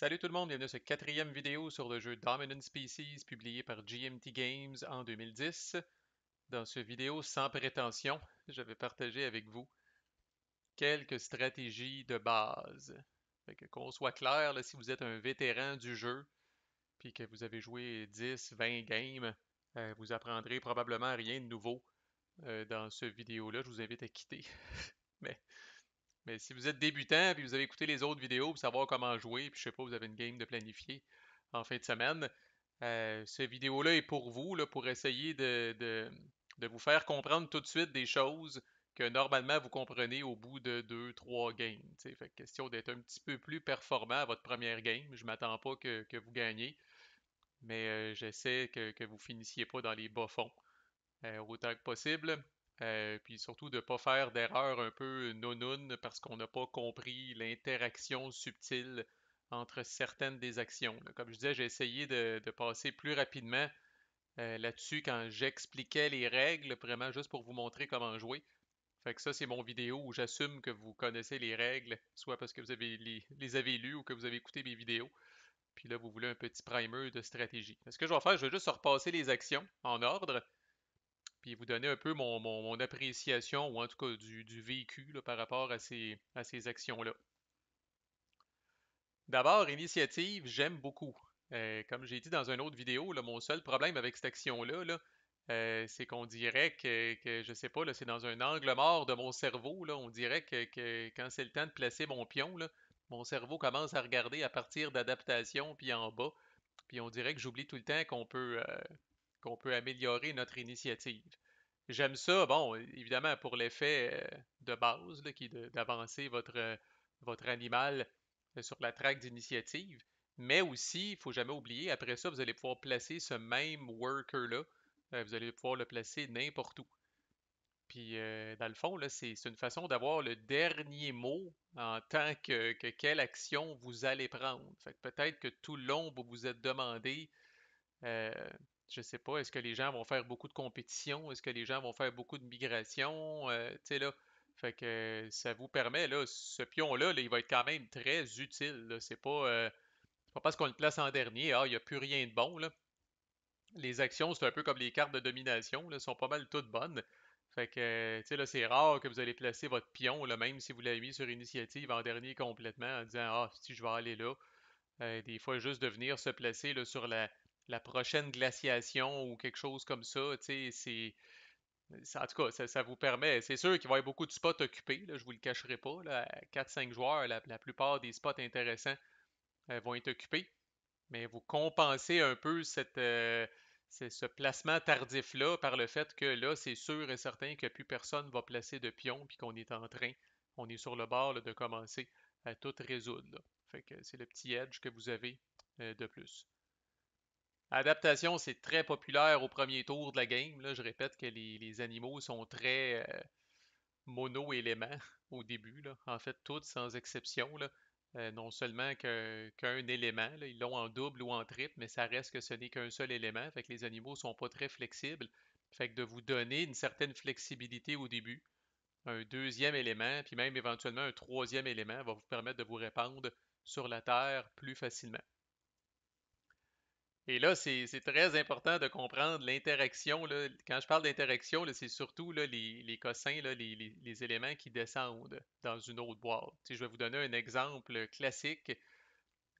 Salut tout le monde, bienvenue à cette quatrième vidéo sur le jeu Dominant Species publié par GMT Games en 2010. Dans ce vidéo sans prétention, je vais partager avec vous quelques stratégies de base. Qu'on soit clair, si vous êtes un vétéran du jeu, puis que vous avez joué 10, 20 games, euh, vous apprendrez probablement rien de nouveau euh, dans ce vidéo-là. Je vous invite à quitter. Mais mais si vous êtes débutant, et que vous avez écouté les autres vidéos pour savoir comment jouer, puis je sais pas, vous avez une game de planifier en fin de semaine, euh, cette vidéo-là est pour vous, là, pour essayer de, vous faire comprendre tout de suite des choses que normalement vous comprenez au bout de deux trois games. C'est Fait question d'être un petit peu plus performant à votre première game. Je ne m'attends pas que, vous gagnez, mais euh, j'essaie que, que vous finissiez pas dans les bas fonds euh, autant que possible. Euh, puis surtout de ne pas faire d'erreur un peu non parce qu'on n'a pas compris l'interaction subtile entre certaines des actions. Comme je disais, j'ai essayé de, passer plus rapidement euh, là-dessus quand j'expliquais les règles, vraiment juste pour vous montrer comment jouer. Fait que ça, c'est mon vidéo où j'assume que vous connaissez les règles, soit parce que vous les, les avez lues ou que vous avez écouté mes vidéos. Puis là, vous voulez un petit primer de stratégie. Ce que je vais faire, je vais juste repasser les actions en ordre puis vous donner un peu mon, appréciation, ou en tout cas du, du vécu par rapport à ces, à ces actions-là. D'abord, initiative, j'aime beaucoup. Euh, comme j'ai dit dans une autre vidéo, là, mon seul problème avec cette action-là, euh, c'est qu'on dirait que, que, je sais pas, c'est dans un angle mort de mon cerveau. Là, on dirait que, quand c'est le temps de placer mon pion, mon cerveau commence à regarder à partir d'adaptation, puis en bas. Puis on dirait que j'oublie tout le temps qu'on peut, euh, qu'on peut améliorer notre initiative. J'aime ça, bon, évidemment, pour l'effet euh, de base, là, qui est d'avancer votre, euh, votre animal euh, sur la traque d'initiative, mais aussi, il ne faut jamais oublier, après ça, vous allez pouvoir placer ce même worker-là, vous allez pouvoir le placer n'importe où. Puis, dans le fond, c'est une façon d'avoir le dernier mot en tant que, quelle action vous allez prendre. peut-être que tout le long, vous vous êtes demandé je sais pas, est-ce que les gens vont faire beaucoup de compétition? Est-ce que les gens vont faire beaucoup de migration? Euh, tu sais, là, fait que ça vous permet, là, ce pion-là, il va être quand même très utile. C'est pas, euh, pas parce qu'on le place en dernier, ah, il n'y a plus rien de bon, là. Les actions, c'est un peu comme les cartes de domination, elles sont pas mal toutes bonnes. Fait que, tu sais, là, c'est rare que vous allez placer votre pion, là, même si vous l'avez mis sur initiative en dernier complètement, en disant, ah, si je vais aller là. Euh, des fois, juste de venir se placer là, sur la, la prochaine glaciation ou quelque chose comme ça, tu sais, c'est. En tout cas, ça, vous permet. C'est sûr qu'il va y avoir beaucoup de spots occupés, je ne vous le cacherai pas. 4-5 joueurs, la, plupart des spots intéressants euh, vont être occupés. Mais vous compensez un peu euh, ce placement tardif-là par le fait que là, c'est sûr et certain que plus personne ne va placer de pion puis qu'on est en train, on est sur le bord de commencer à tout résoudre. Fait que c'est le petit edge que vous avez euh, de plus. Adaptation, c'est très populaire au premier tour de la game. Là, je répète que les, animaux sont très euh, mono-éléments au début. En fait, toutes sans exception. Euh, non seulement qu'un élément, ils l'ont en double ou en triple, mais ça reste que ce n'est qu'un seul élément. Fait les animaux ne sont pas très flexibles. Fait que de vous donner une certaine flexibilité au début, un deuxième élément, puis même éventuellement un troisième élément va vous permettre de vous répandre sur la Terre plus facilement. Et là, c'est très important de comprendre l'interaction. Quand je parle d'interaction, c'est surtout les, cossins, les, éléments qui descendent dans une autre boîte. Si je vais vous donner un exemple classique,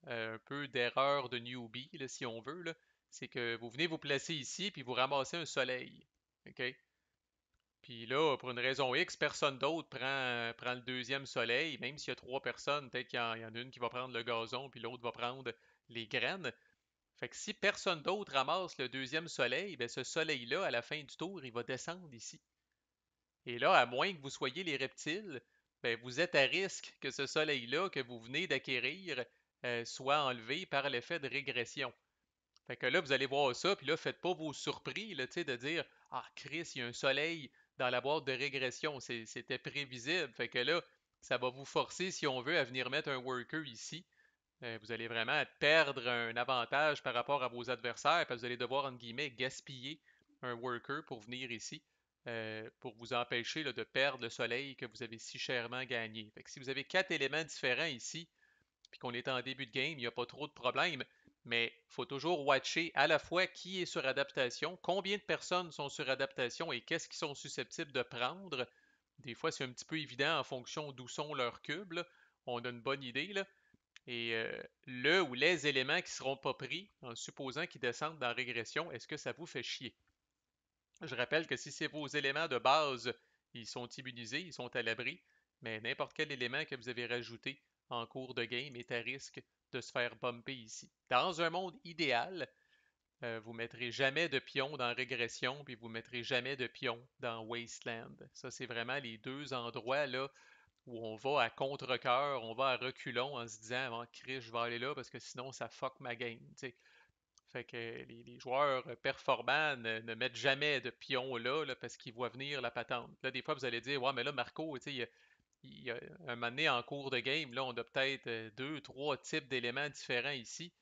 euh, un peu d'erreur de newbie, si on veut. C'est que vous venez vous placer ici, puis vous ramassez un soleil. Puis là, pour une raison X, personne d'autre prend, le deuxième soleil, même s'il y a trois personnes, peut-être qu'il y, en a une qui va prendre le gazon, puis l'autre va prendre les graines. Fait que si personne d'autre ramasse le deuxième soleil, ben, ce soleil-là, à la fin du tour, il va descendre ici. Et là, à moins que vous soyez les reptiles, ben, vous êtes à risque que ce soleil-là que vous venez d'acquérir euh, soit enlevé par l'effet de régression. Fait que là, vous allez voir ça, puis là, faites pas vos surpris là, de dire Ah, Chris, il y a un soleil dans la boîte de régression, c'était prévisible. Fait que là, ça va vous forcer, si on veut, à venir mettre un worker ici euh, vous allez vraiment perdre un avantage par rapport à vos adversaires, parce que vous allez devoir, entre guillemets, gaspiller un worker pour venir ici, euh, pour vous empêcher de perdre le soleil que vous avez si chèrement gagné. si vous avez quatre éléments différents ici, puis qu'on est en début de game, il n'y a pas trop de problèmes, mais il faut toujours watcher à la fois qui est sur adaptation, combien de personnes sont sur adaptation et qu'est-ce qu'ils sont susceptibles de prendre. Des fois, c'est un petit peu évident en fonction d'où sont leurs cubes. On a une bonne idée, là. Et euh, le ou les éléments qui ne seront pas pris, en supposant qu'ils descendent dans régression, est-ce que ça vous fait chier? Je rappelle que si c'est vos éléments de base, ils sont immunisés, ils sont à l'abri, mais n'importe quel élément que vous avez rajouté en cours de game est à risque de se faire bumper ici. Dans un monde idéal, euh, vous ne mettrez jamais de pions dans régression, puis vous ne mettrez jamais de pions dans wasteland. Ça, c'est vraiment les deux endroits là, où on va à contre-coeur, on va à reculons en se disant, avant Chris, je vais aller là parce que sinon ça fuck ma game. Fait que les, joueurs performants ne, mettent jamais de pion là, parce qu'ils voient venir la patente. Là, des fois, vous allez dire, ouais, mais là, Marco, il, y a un moment donné en cours de game, là, on a peut-être euh, deux, trois types d'éléments différents ici.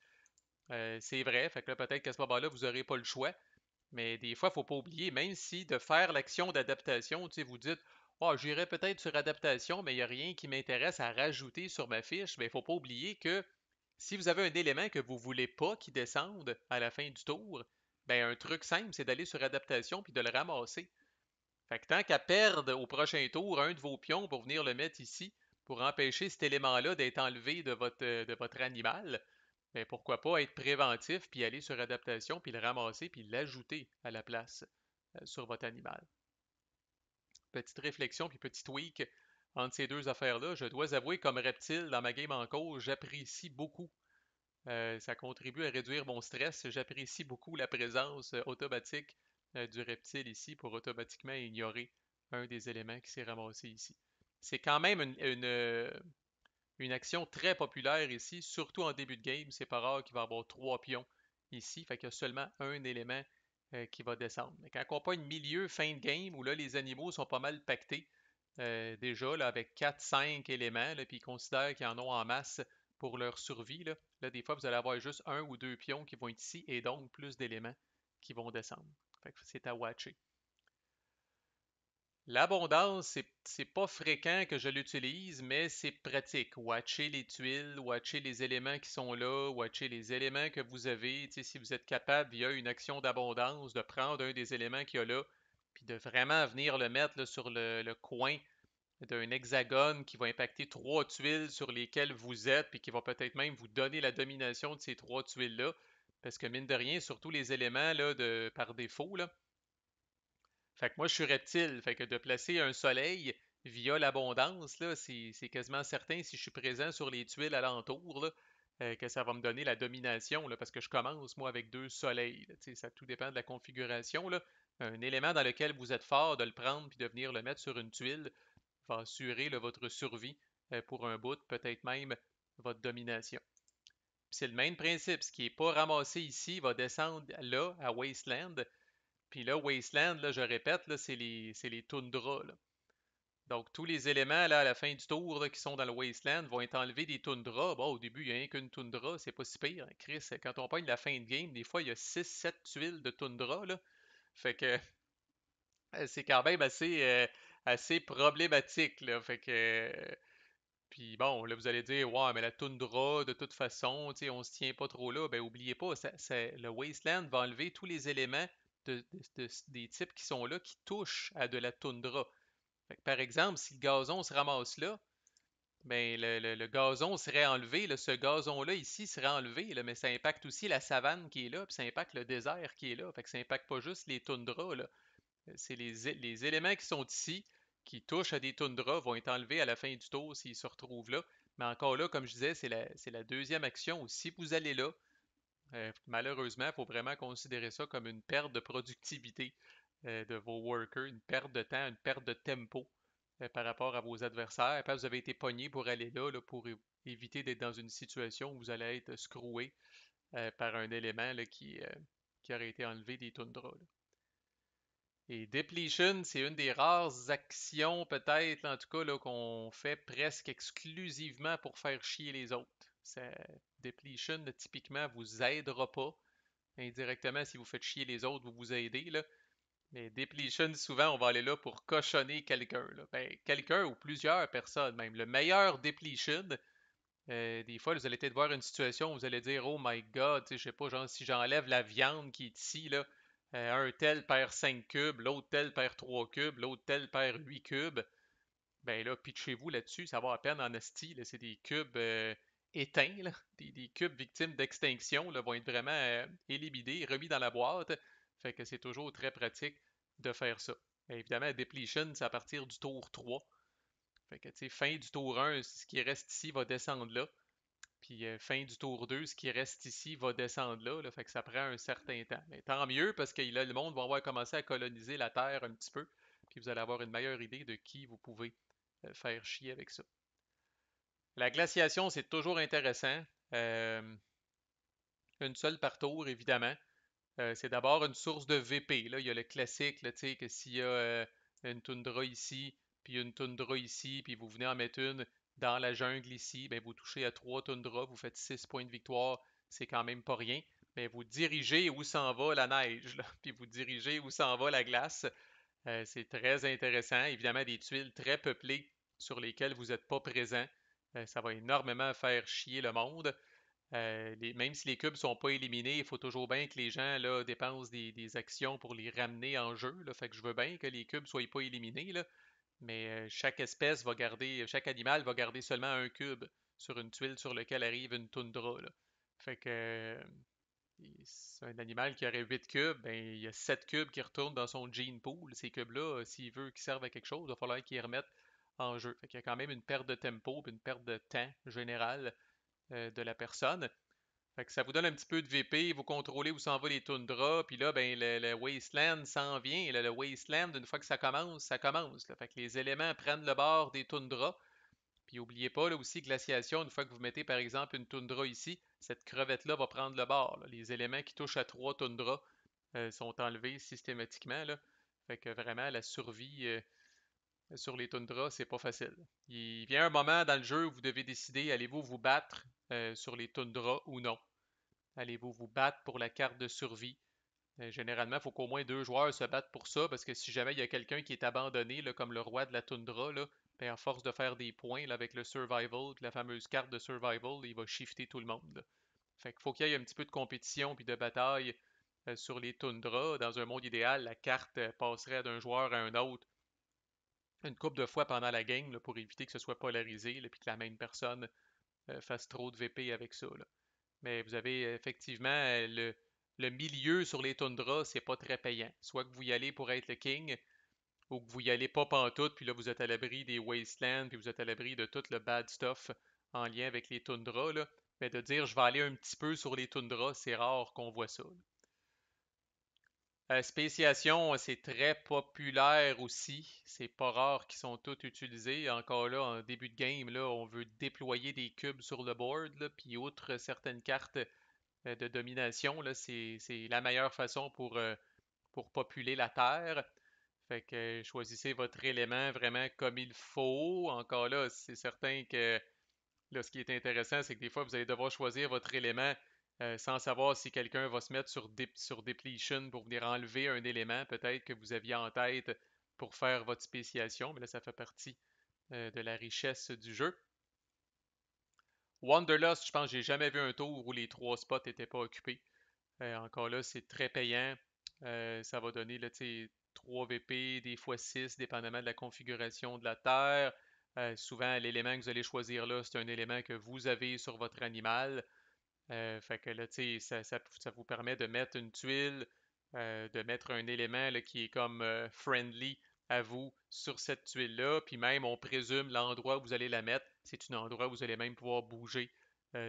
Euh, c'est vrai, fait que peut-être qu'à ce moment-là, vous n'aurez pas le choix. Mais des fois, il ne faut pas oublier, même si de faire l'action d'adaptation, vous dites Bon, ah, j'irai peut-être sur adaptation, mais il n'y a rien qui m'intéresse à rajouter sur ma fiche. Mais il ne faut pas oublier que si vous avez un élément que vous ne voulez pas qu'il descende à la fin du tour, ben un truc simple, c'est d'aller sur adaptation puis de le ramasser. Fait que tant qu'à perdre au prochain tour un de vos pions pour venir le mettre ici, pour empêcher cet élément-là d'être enlevé de votre, euh, de votre animal, mais ben, pourquoi pas être préventif puis aller sur adaptation puis le ramasser puis l'ajouter à la place euh, sur votre animal petite réflexion puis petit tweak entre ces deux affaires-là. Je dois avouer, comme reptile dans ma game en cause, j'apprécie beaucoup. Euh, ça contribue à réduire mon stress. J'apprécie beaucoup la présence euh, automatique euh, du reptile ici pour automatiquement ignorer un des éléments qui s'est ramassé ici. C'est quand même une, action très populaire ici, surtout en début de game. C'est pas rare qu'il va y avoir trois pions ici, fait qu'il y a seulement un élément euh, qui va descendre. Mais quand on pas une milieu fin de game où là, les animaux sont pas mal pactés, euh, déjà là, avec 4-5 éléments, là, puis ils considèrent qu'ils en ont en masse pour leur survie, là. là, des fois, vous allez avoir juste un ou deux pions qui vont être ici et donc plus d'éléments qui vont descendre. C'est à watcher. L'abondance, c'est pas fréquent que je l'utilise, mais c'est pratique. Watcher les tuiles, watcher les éléments qui sont là, watcher les éléments que vous avez. si vous êtes capable, via une action d'abondance, de prendre un des éléments qu'il y a là, puis de vraiment venir le mettre sur le, coin d'un hexagone qui va impacter trois tuiles sur lesquelles vous êtes, puis qui va peut-être même vous donner la domination de ces trois tuiles-là. Parce que mine de rien, surtout les éléments par défaut, là, fait que moi, je suis reptile. Fait que de placer un soleil via l'abondance, c'est quasiment certain si je suis présent sur les tuiles alentours, euh, que ça va me donner la domination, parce que je commence, moi, avec deux soleils. ça tout dépend de la configuration. Un élément dans lequel vous êtes fort, de le prendre puis de venir le mettre sur une tuile, va assurer votre survie euh, pour un bout, peut-être même votre domination. C'est le même principe. Ce qui n'est pas ramassé ici va descendre là, à Wasteland, puis là, Wasteland, je répète, c'est les, les toundras. Donc, tous les éléments là, à la fin du tour qui sont dans le Wasteland vont être enlevés des toundras. Bon, au début, il n'y a qu'une toundra, c'est pas si pire. Hein, Chris, quand on parle de la fin de game, des fois, il y a 6-7 tuiles de toundra. Là. Fait que euh, c'est quand même euh, assez, problématique. Là. Fait que. Euh, puis bon, là, vous allez dire, ouais, mais la toundra, de toute façon, on ne se tient pas trop là. Ben, oubliez pas, le Wasteland va enlever tous les éléments des types qui sont là qui touchent à de la toundra. par exemple, si le gazon se ramasse là, ben le, gazon serait enlevé, ce gazon-là ici serait enlevé, mais ça impacte aussi la savane qui est là, puis ça impacte le désert qui est là. Fait ça impacte pas juste les toundras. C'est les, éléments qui sont ici, qui touchent à des toundras, vont être enlevés à la fin du tour s'ils se retrouvent là. Mais encore là, comme je disais, c'est la, la, deuxième action. Si vous allez là, euh, malheureusement, il faut vraiment considérer ça comme une perte de productivité euh, de vos workers, une perte de temps, une perte de tempo euh, par rapport à vos adversaires. Après, vous avez été pogné pour aller là, pour éviter d'être dans une situation où vous allez être scroué par un élément qui, aurait été enlevé des toundras. Et depletion, c'est une des rares actions, peut-être, en tout cas, qu'on fait presque exclusivement pour faire chier les autres ça, depletion typiquement vous aidera pas. Indirectement, si vous faites chier les autres, vous vous aidez. Là. Mais depletion, souvent, on va aller là pour cochonner quelqu'un. Ben, quelqu'un ou plusieurs personnes même. Le meilleur depletion, euh, des fois, vous allez peut-être voir une situation où vous allez dire Oh my god, je sais pas, genre si j'enlève la viande qui est ici, là, euh, un tel perd 5 cubes, l'autre tel perd 3 cubes, l'autre tel perd 8 cubes. Ben là, pitchez-vous là-dessus, ça va à peine en asti. C'est des cubes. Euh, éteints, là, des, cubes victimes d'extinction vont être vraiment euh, éliminés, remis dans la boîte. Fait que c'est toujours très pratique de faire ça. Évidemment, évidemment, depletion, c'est à partir du tour 3. Fait que, fin du tour 1, ce qui reste ici va descendre là. Puis euh, fin du tour 2, ce qui reste ici va descendre là, Fait que ça prend un certain temps. Mais tant mieux parce que là, le monde va avoir commencé à coloniser la Terre un petit peu. Puis vous allez avoir une meilleure idée de qui vous pouvez euh, faire chier avec ça. La glaciation, c'est toujours intéressant. Euh, une seule par tour, évidemment. Euh, c'est d'abord une source de VP. Là. Il y a le classique, là, que s'il y a euh, une toundra ici, puis une toundra ici, puis vous venez en mettre une dans la jungle ici, bien, vous touchez à trois toundras, vous faites six points de victoire, c'est quand même pas rien. Mais vous dirigez où s'en va la neige, puis vous dirigez où s'en va la glace. c'est très intéressant. Évidemment, des tuiles très peuplées sur lesquelles vous n'êtes pas présent. Euh, ça va énormément faire chier le monde. Euh, même si les cubes ne sont pas éliminés, il faut toujours bien que les gens là, dépensent des, actions pour les ramener en jeu. Fait que je veux bien que les cubes ne soient pas éliminés. Mais euh, chaque espèce va garder, chaque animal va garder seulement un cube sur une tuile sur laquelle arrive une toundra. Fait que un animal qui aurait 8 cubes, ben, il y a 7 cubes qui retournent dans son gene pool. Ces cubes-là, s'il veut qu'ils servent à quelque chose, il va falloir qu'ils remettent en jeu. Fait il y a quand même une perte de tempo, une perte de temps générale euh, de la personne. Fait que ça vous donne un petit peu de VP, vous contrôlez où s'en vont les toundras, puis là, ben, le, Wasteland s'en vient. le Wasteland, une fois que ça commence, ça commence. Fait que les éléments prennent le bord des toundras. Puis n'oubliez pas là, aussi, glaciation, une fois que vous mettez par exemple une toundra ici, cette crevette-là va prendre le bord. Les éléments qui touchent à trois toundras euh, sont enlevés systématiquement. Fait que vraiment, la survie euh, sur les toundras, c'est pas facile. Il vient un moment dans le jeu où vous devez décider allez-vous vous battre euh, sur les toundras ou non Allez-vous vous battre pour la carte de survie euh, Généralement, il faut qu'au moins deux joueurs se battent pour ça, parce que si jamais il y a quelqu'un qui est abandonné, comme le roi de la toundra, là, ben, à force de faire des points avec le survival, la fameuse carte de survival, il va shifter tout le monde. Fait qu'il faut qu'il y ait un petit peu de compétition puis de bataille euh, sur les toundras. Dans un monde idéal, la carte passerait d'un joueur à un autre une coupe de fois pendant la game pour éviter que ce soit polarisé et que la même personne euh, fasse trop de VP avec ça. Là. Mais vous avez effectivement euh, le, milieu sur les toundras, c'est pas très payant. Soit que vous y allez pour être le king, ou que vous y allez pas pantoute, puis là vous êtes à l'abri des wastelands, puis vous êtes à l'abri de tout le bad stuff en lien avec les toundras. Là. Mais de dire je vais aller un petit peu sur les toundras, c'est rare qu'on voit ça. Euh, spéciation, euh, c'est très populaire aussi. C'est pas rare qu'ils sont tous utilisés. Encore là, en début de game, là, on veut déployer des cubes sur le board. puis outre certaines cartes euh, de domination, là, c'est, la meilleure façon pour, pour populer la Terre. Fait que choisissez votre élément vraiment comme il faut. Encore là, c'est certain que là, ce qui est intéressant, c'est que des fois, vous allez devoir choisir votre élément euh, sans savoir si quelqu'un va se mettre sur, depletion pour venir enlever un élément peut-être que vous aviez en tête pour faire votre spéciation, mais là ça fait partie euh, de la richesse du jeu. Wanderlust, je pense que j'ai jamais vu un tour où les trois spots n'étaient pas occupés. Euh, encore là, c'est très payant. ça va donner là, 3 VP, des fois 6, dépendamment de la configuration de la terre. souvent, l'élément que vous allez choisir là, c'est un élément que vous avez sur votre animal. Euh, fait que là, tu sais, ça, vous permet de mettre une tuile, euh, de mettre un élément qui est comme euh, friendly à vous sur cette tuile-là. Puis même, on présume l'endroit où vous allez la mettre. C'est un endroit où vous allez même pouvoir bouger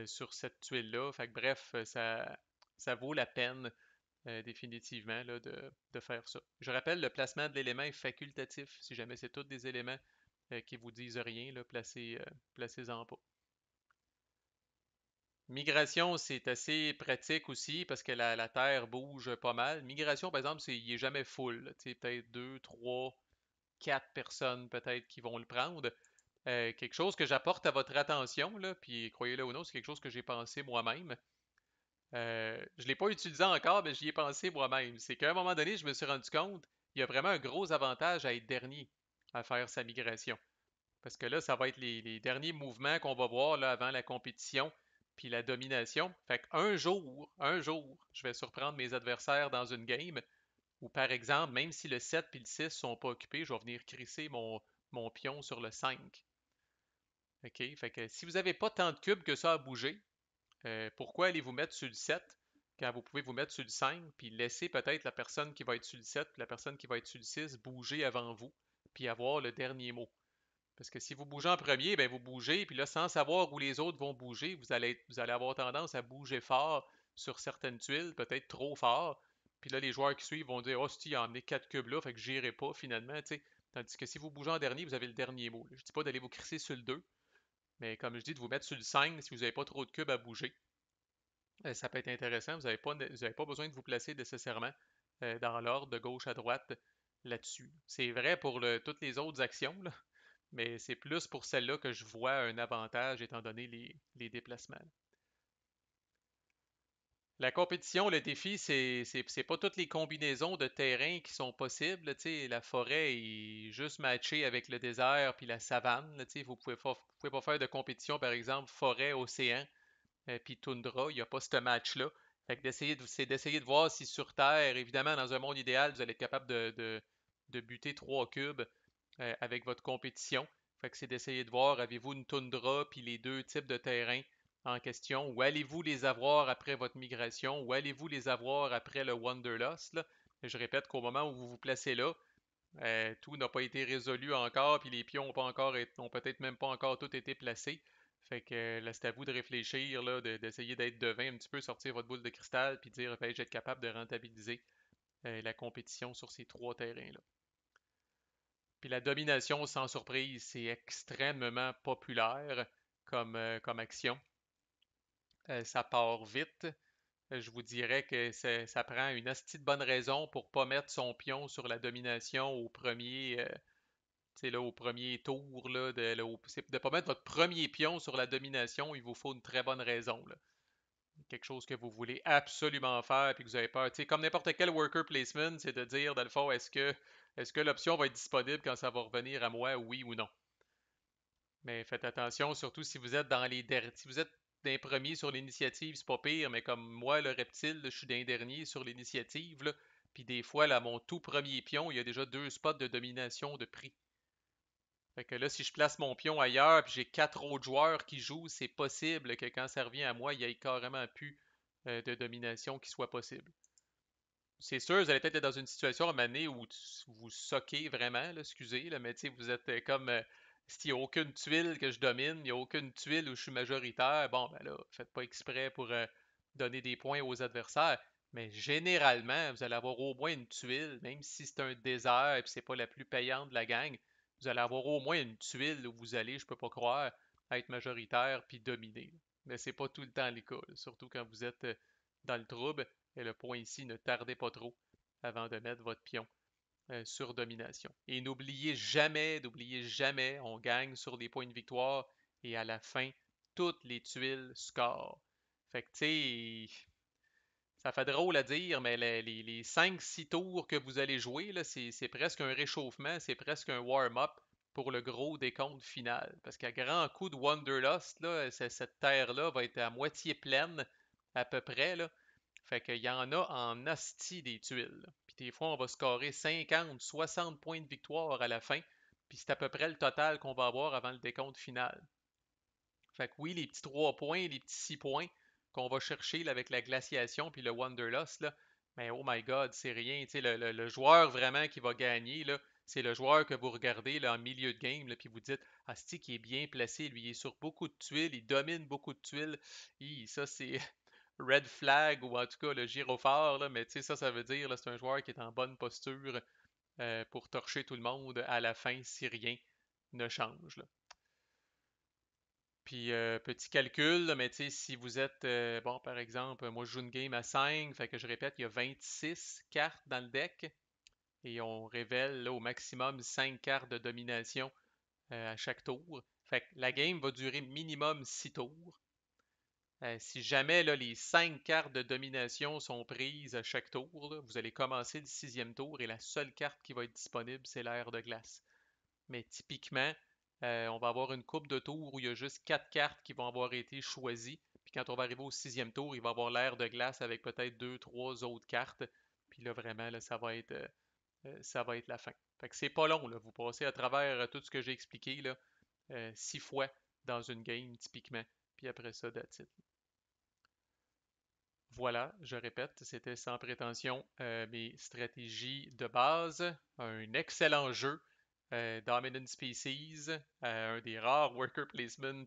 sur cette tuile-là. Fait que bref, ça, vaut la peine définitivement là, de, faire ça. Je rappelle, le placement de l'élément est facultatif. Si jamais c'est tous des éléments qui vous disent rien, placez-en pas. Migration, c'est assez pratique aussi parce que la, terre bouge pas mal. Migration, par exemple, il n'est jamais full. C'est peut-être deux, trois, quatre personnes peut-être qui vont le prendre. Euh, quelque chose que j'apporte à votre attention, puis croyez-le ou non, c'est quelque chose que j'ai pensé moi-même. Euh, je ne l'ai pas utilisé encore, mais j'y ai pensé moi-même. C'est qu'à un moment donné, je me suis rendu compte qu'il y a vraiment un gros avantage à être dernier à faire sa migration. Parce que là, ça va être les, les derniers mouvements qu'on va voir là, avant la compétition puis la domination. Fait un jour, un jour, je vais surprendre mes adversaires dans une game où, par exemple, même si le 7 puis le 6 sont pas occupés, je vais venir crisser mon, mon pion sur le 5. OK? Fait que si vous n'avez pas tant de cubes que ça à bouger, euh, pourquoi allez-vous mettre sur le 7 quand vous pouvez vous mettre sur le 5 puis laisser peut-être la personne qui va être sur le 7 la personne qui va être sur le 6 bouger avant vous puis avoir le dernier mot? Parce que si vous bougez en premier, ben, vous bougez, puis là, sans savoir où les autres vont bouger, vous allez, vous allez avoir tendance à bouger fort sur certaines tuiles, peut-être trop fort. Puis là, les joueurs qui suivent vont dire Oh, si, il a emmené 4 cubes là, fait que j'irai pas finalement. Tandis que si vous bougez en dernier, vous avez le dernier mot. Je Je dis pas d'aller vous crisser sur le 2, mais comme je dis, de vous mettre sur le 5 si vous n'avez pas trop de cubes à bouger. Euh, ça peut être intéressant. Vous n'avez pas, pas besoin de vous placer nécessairement euh, dans l'ordre de gauche à droite là-dessus. C'est vrai pour toutes les autres actions. Là. Mais c'est plus pour celle-là que je vois un avantage étant donné les, déplacements. La compétition, le défi, c'est n'est pas toutes les combinaisons de terrain qui sont possibles. La forêt est juste matchée avec le désert puis la savane. vous ne pouvez, pas faire de compétition, par exemple, forêt-océan et euh, puis toundra. Il n'y a pas ce match-là. C'est d'essayer de voir si sur Terre, évidemment, dans un monde idéal, vous allez être capable de buter trois cubes euh, avec votre compétition. Fait que c'est d'essayer de voir, avez-vous une toundra puis les deux types de terrains en question, Où allez-vous les avoir après votre migration, Où allez-vous les avoir après le Wanderlust. Là? Je répète qu'au moment où vous vous placez là, euh, tout n'a pas été résolu encore, puis les pions n'ont peut-être même pas encore tout été placés. Fait que euh, là, c'est à vous de réfléchir, d'essayer d'être devin un petit peu, sortir votre boule de cristal, puis dire, j'ai ben, je être capable de rentabiliser la compétition sur ces trois terrains-là. Puis la domination, sans surprise, c'est extrêmement populaire comme, euh, action. Euh, ça part vite. Je vous dirais que ça prend une assez bonne raison pour pas mettre son pion sur la domination au premier, euh, là, au premier tour. Là, de ne pas mettre votre premier pion sur la domination, il vous faut une très bonne raison. Quelque chose que vous voulez absolument faire et que vous avez peur. comme n'importe quel worker placement, c'est de dire, dans le fond, est-ce que est-ce que l'option va être disponible quand ça va revenir à moi, oui ou non? Mais faites attention, surtout si vous êtes dans les derniers. Si vous êtes d'un premier sur l'initiative, c'est pas pire, mais comme moi, le reptile, je suis d'un dernier sur l'initiative. Puis des fois, là, mon tout premier pion, il y a déjà deux spots de domination de prix. Fait que là, si je place mon pion ailleurs, puis j'ai quatre autres joueurs qui jouent, c'est possible que quand ça revient à moi, il n'y ait carrément plus euh, de domination qui soit possible c'est sûr, vous allez peut-être être dans une situation à un moment donné où vous soquez vraiment, excusez, Le mais vous êtes euh, comme euh, s'il n'y a aucune tuile que je domine, il n'y a aucune tuile où je suis majoritaire, bon, ben là, faites pas exprès pour euh, donner des points aux adversaires. Mais généralement, vous allez avoir au moins une tuile, même si c'est un désert et c'est pas la plus payante de la gang, vous allez avoir au moins une tuile où vous allez, je peux pas croire, être majoritaire puis dominer. Mais c'est pas tout le temps les surtout quand vous êtes dans le trouble. Et le point ici, ne tardez pas trop avant de mettre votre pion euh, sur domination. Et n'oubliez jamais, n'oubliez jamais, on gagne sur des points de victoire et à la fin, toutes les tuiles score. Fait que, ça fait drôle à dire, mais les, 5-6 tours que vous allez jouer, c'est presque un réchauffement, c'est presque un warm-up pour le gros décompte final. Parce qu'à grand coup de Wanderlust, là, cette terre-là va être à moitié pleine, à peu près. Là. Fait qu'il y en a en asti des tuiles. Puis des fois, on va scorer 50, 60 points de victoire à la fin. Puis c'est à peu près le total qu'on va avoir avant le décompte final. Fait que oui, les petits 3 points, les petits 6 points qu'on va chercher avec la glaciation puis le Wanderlust, là, mais oh my god, c'est rien. Le, le, joueur vraiment qui va gagner, c'est le joueur que vous regardez là, en milieu de game, là, puis vous dites Ah, qui est bien placé, lui, il est sur beaucoup de tuiles, il domine beaucoup de tuiles. Hi, ça, c'est red flag ou en tout cas le gyrophare, là, mais ça, ça veut dire que c'est un joueur qui est en bonne posture euh, pour torcher tout le monde à la fin si rien ne change. Puis euh, petit calcul, là, mais si vous êtes, euh, bon, par exemple, moi je joue une game à 5, fait que je répète, il y a 26 cartes dans le deck et on révèle au maximum 5 cartes de domination à chaque tour. Fait que la game va durer minimum 6 tours. Euh, si jamais les cinq cartes de domination sont prises à chaque tour, vous allez commencer le sixième tour et la seule carte qui va être disponible, c'est l'air de glace. Mais typiquement, euh, on va avoir une coupe de tours où il y a juste quatre cartes qui vont avoir été choisies. Puis quand on va arriver au sixième tour, il va avoir l'air de glace avec peut-être deux, trois autres cartes. Puis là, vraiment, ça, va être, euh, ça va être la fin. Fait que c'est pas long, Vous passez à travers tout ce que j'ai expliqué là, six fois dans une game, typiquement. Puis après ça, that's it. Voilà, je répète, c'était sans prétention euh, mes stratégies de base. Un excellent jeu. Euh, Dominant Species, euh, un des rares worker placement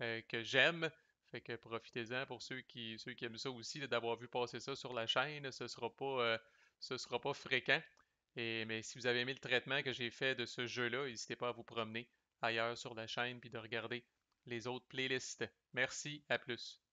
que j'aime. Fait que profitez-en pour ceux qui, ceux qui aiment ça aussi, d'avoir vu passer ça sur la chaîne. Ce ne sera, pas, sera pas fréquent. mais si vous avez aimé le traitement que j'ai fait de ce jeu-là, n'hésitez pas à vous promener ailleurs sur la chaîne puis de regarder les autres playlists. Merci, à plus.